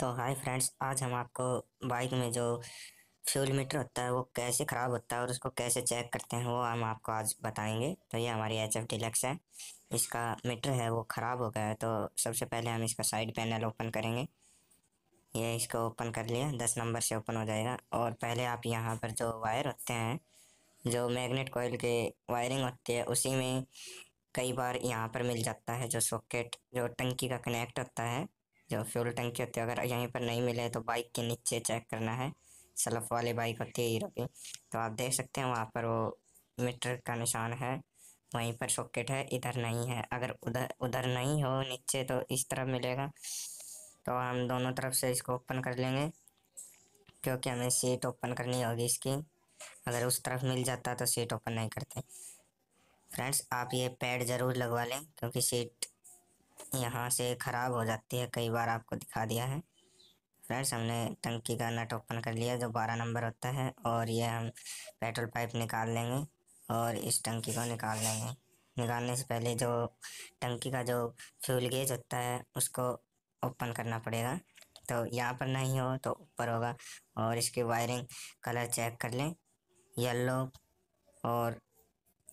तो hi friends आज हम आपको बाइक में जो फ्यूल मीटर होता है वो कैसे ख़राब होता है और उसको कैसे चेक करते हैं वो हम आपको आज बताएंगे तो ये हमारी एच एफ डिलेक्स है इसका मीटर है वो ख़राब हो गया है तो सबसे पहले हम इसका साइड पैनल ओपन करेंगे ये इसको ओपन कर लिया दस नंबर से ओपन हो जाएगा और पहले आप यहाँ पर जो वायर होते हैं जो मैगनेट कोयल के वायरिंग होती है उसी में कई बार यहाँ पर मिल जाता है जो सॉकेट जो टंकी का कनेक्ट होता है जो फ्यूल टंकी होती है अगर यहीं पर नहीं मिले तो बाइक के नीचे चेक करना है सलफ वाली बाइक होती है हीरो की तो आप देख सकते हैं वहाँ पर वो मीटर का निशान है वहीं पर सॉकेट है इधर नहीं है अगर उधर उधर नहीं हो नीचे तो इस तरफ मिलेगा तो हम दोनों तरफ से इसको ओपन कर लेंगे क्योंकि हमें सीट ओपन करनी होगी इसकी अगर उस तरफ मिल जाता तो सीट ओपन नहीं करते फ्रेंड्स आप ये पैड ज़रूर लगवा लें क्योंकि सीट यहाँ से ख़राब हो जाती है कई बार आपको दिखा दिया है फ्रेंड्स हमने टंकी का नट ओपन कर लिया जो बारह नंबर होता है और ये हम पेट्रोल पाइप निकाल लेंगे और इस टंकी को निकाल लेंगे निकालने से पहले जो टंकी का जो फ्यूल गेज होता है उसको ओपन करना पड़ेगा तो यहाँ पर नहीं हो तो ऊपर होगा और इसकी वायरिंग कलर चेक कर लें येलो और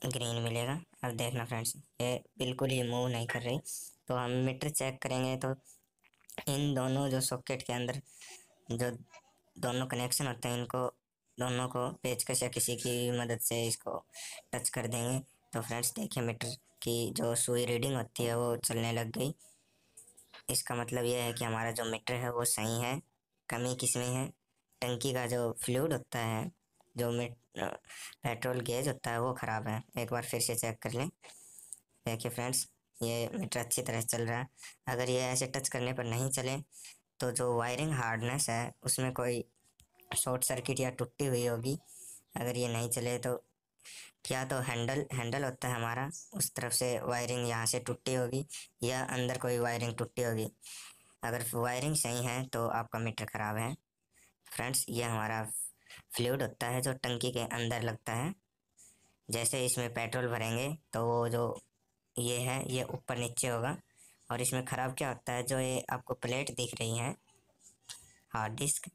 ग्रीन मिलेगा अब देखना फ्रेंड्स ये बिल्कुल ही मूव नहीं कर रही तो हम मीटर चेक करेंगे तो इन दोनों जो सॉकेट के अंदर जो दोनों कनेक्शन होते हैं इनको दोनों को पेचकश या किसी की मदद से इसको टच कर देंगे तो फ्रेंड्स देखिए मीटर की जो सुई रीडिंग होती है वो चलने लग गई इसका मतलब यह है कि हमारा जो मीटर है वो सही है कमी किस में है टंकी का जो फ्लूड होता है जो पेट्रोल गेज होता है वो ख़राब है एक बार फिर से चेक कर लें देखिए फ्रेंड्स ये मीटर अच्छी तरह चल रहा है अगर ये ऐसे टच करने पर नहीं चले तो जो वायरिंग हार्डनेस है उसमें कोई शॉर्ट सर्किट या टूटी हुई होगी अगर ये नहीं चले तो या तो हैंडल हैंडल होता है हमारा उस तरफ से वायरिंग यहाँ से टूटी होगी या अंदर कोई वायरिंग टूटी होगी अगर वायरिंग सही है तो आपका मीटर ख़राब है फ्रेंड्स ये हमारा फ्लूड होता है जो टंकी के अंदर लगता है जैसे इसमें पेट्रोल भरेंगे तो वो जो ये है ये ऊपर नीचे होगा और इसमें ख़राब क्या होता है जो ये आपको प्लेट दिख रही है हार्ड डिस्क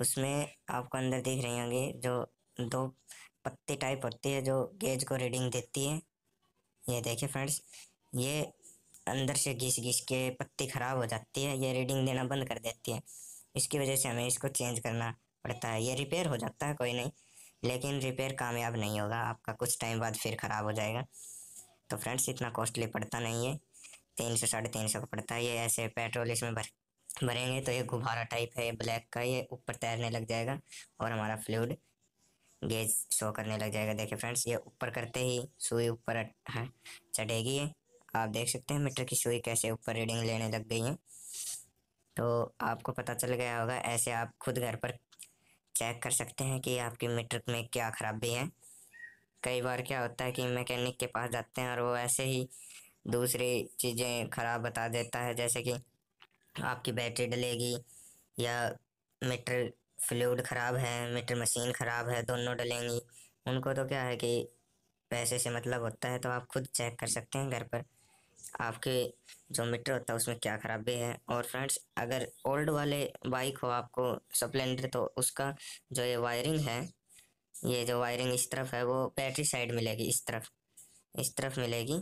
उसमें आपको अंदर दिख रही होंगी जो दो पत्ती टाइप होती है जो गेज को रीडिंग देती है ये देखिए फ्रेंड्स ये अंदर से घिस घिस के पत्ती ख़राब हो जाती है ये रीडिंग देना बंद कर देती है इसकी वजह से हमें इसको चेंज करना पड़ता है ये रिपेयर हो जाता है कोई नहीं लेकिन रिपेयर कामयाब नहीं होगा आपका कुछ टाइम बाद फिर ख़राब हो जाएगा तो फ्रेंड्स इतना कॉस्टली पड़ता नहीं है तीन सौ साढ़े तीन सौ का पड़ता है ये ऐसे पेट्रोल इसमें भर भरेंगे तो ये गुब्बारा टाइप है ब्लैक का ये ऊपर तैरने लग जाएगा और हमारा फ्लूड गेज शो करने लग जाएगा देखिए फ्रेंड्स ये ऊपर करते ही सुई ऊपर चढ़ेगी आप देख सकते हैं मीटर की सुई कैसे ऊपर रीडिंग लेने लग गई है तो आपको पता चल गया होगा ऐसे आप खुद घर पर चेक कर सकते हैं कि आपकी मीटर में क्या खराबी है कई बार क्या होता है कि मैकेनिक के पास जाते हैं और वो ऐसे ही दूसरी चीज़ें ख़राब बता देता है जैसे कि आपकी बैटरी डलेगी या मीटर फ्लूड ख़राब है मीटर मशीन ख़राब है दोनों डलेंगी उनको तो क्या है कि पैसे से मतलब होता है तो आप खुद चेक कर सकते हैं घर पर आपके जो मीटर होता है उसमें क्या ख़राबी है और फ्रेंड्स अगर ओल्ड वाले बाइक हो आपको सप्लेंडर तो उसका जो ये वायरिंग है ये जो वायरिंग इस तरफ है वो बैटरी साइड मिलेगी इस तरफ इस तरफ मिलेगी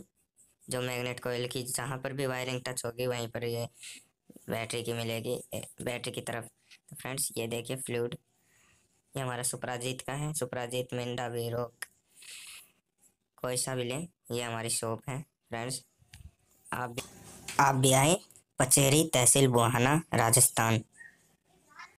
जो मैग्नेट कोयल की जहाँ पर भी वायरिंग टच होगी वहीं पर ये बैटरी की मिलेगी बैटरी की तरफ तो फ्रेंड्स ये देखिए फ्लूड ये हमारा सुपराजीत का है सुपराजीत मिंडा वीरोक कोई सा भी लें ये हमारी शॉप है फ्रेंड्स आप भी आप भी आए पचेरी तहसील बोहाना राजस्थान